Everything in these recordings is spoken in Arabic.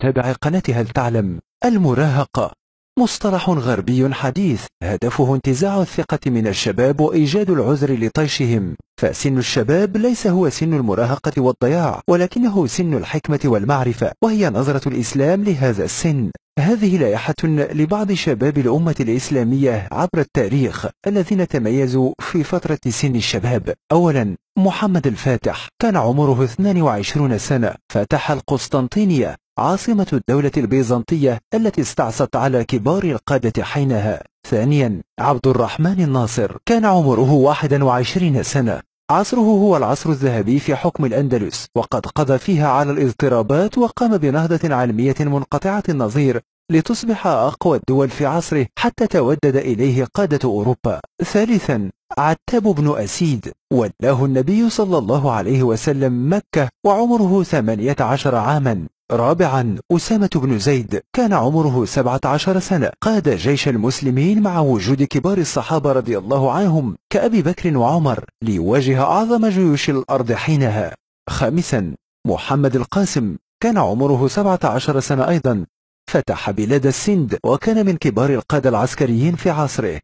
تابع قناة هل تعلم المراهقة مصطلح غربي حديث هدفه انتزاع الثقة من الشباب وإيجاد العذر لطيشهم فسن الشباب ليس هو سن المراهقة والضياع ولكنه سن الحكمة والمعرفة وهي نظرة الإسلام لهذا السن هذه لائحة لبعض شباب الأمة الإسلامية عبر التاريخ الذين تميزوا في فترة سن الشباب أولا محمد الفاتح كان عمره 22 سنة فتح القسطنطينية عاصمة الدولة البيزنطية التي استعصت على كبار القادة حينها ثانيا عبد الرحمن الناصر كان عمره 21 سنة عصره هو العصر الذهبي في حكم الأندلس وقد قضى فيها على الاضطرابات وقام بنهضة علمية منقطعة النظير لتصبح أقوى الدول في عصره حتى تودد إليه قادة أوروبا ثالثا عتاب بن أسيد ولاه النبي صلى الله عليه وسلم مكة وعمره 18 عاما رابعا أسامة بن زيد كان عمره 17 سنة قاد جيش المسلمين مع وجود كبار الصحابة رضي الله عنهم كأبي بكر وعمر ليواجه أعظم جيوش الأرض حينها خامسا محمد القاسم كان عمره 17 سنة أيضا فتح بلاد السند وكان من كبار القادة العسكريين في عصره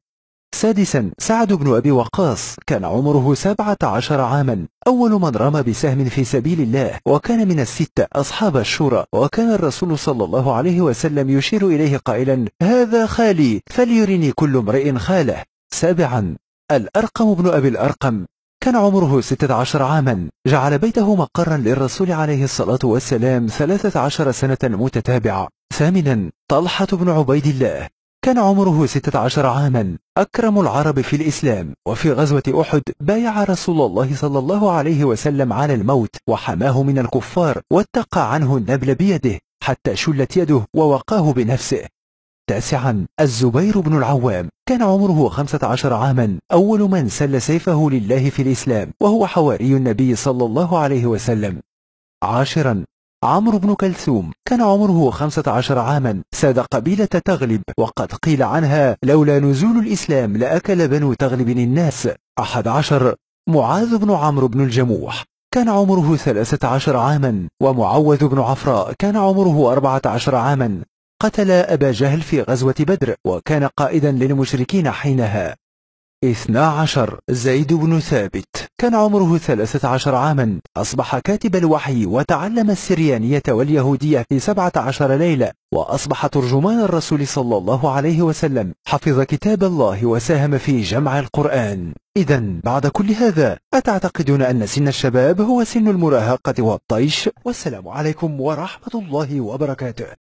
سادسا سعد بن أبي وقاص كان عمره سبعة عشر عاما أول من رمى بسهم في سبيل الله وكان من الستة أصحاب الشورى وكان الرسول صلى الله عليه وسلم يشير إليه قائلا هذا خالي فليرني كل امرئ خاله سابعا الأرقم بن أبي الأرقم كان عمره 16 عاما جعل بيته مقرا للرسول عليه الصلاة والسلام 13 سنة متتابعة ثامنا طلحة بن عبيد الله كان عمره 16 عاما أكرم العرب في الإسلام وفي غزوة أحد بايع رسول الله صلى الله عليه وسلم على الموت وحماه من الكفار واتقى عنه النبل بيده حتى شلت يده ووقاه بنفسه تاسعا الزبير بن العوام كان عمره 15 عاما أول من سل سيفه لله في الإسلام وهو حواري النبي صلى الله عليه وسلم عاشرا عمرو بن كلثوم كان عمره 15 عاما ساد قبيلة تغلب وقد قيل عنها لولا نزول الإسلام لأكل بنو تغلب الناس أحد عشر معاذ بن عمرو بن الجموح كان عمره 13 عاما ومعوذ بن عفراء كان عمره 14 عاما قتل أبا جهل في غزوة بدر وكان قائدا للمشركين حينها اثنا عشر زيد بن ثابت كان عمره ثلاثة عشر عاما أصبح كاتب الوحي وتعلم السريانية واليهودية في سبعة عشر ليلة وأصبح ترجمان الرسول صلى الله عليه وسلم حفظ كتاب الله وساهم في جمع القرآن إذا بعد كل هذا أتعتقدون أن سن الشباب هو سن المراهقة والطيش والسلام عليكم ورحمة الله وبركاته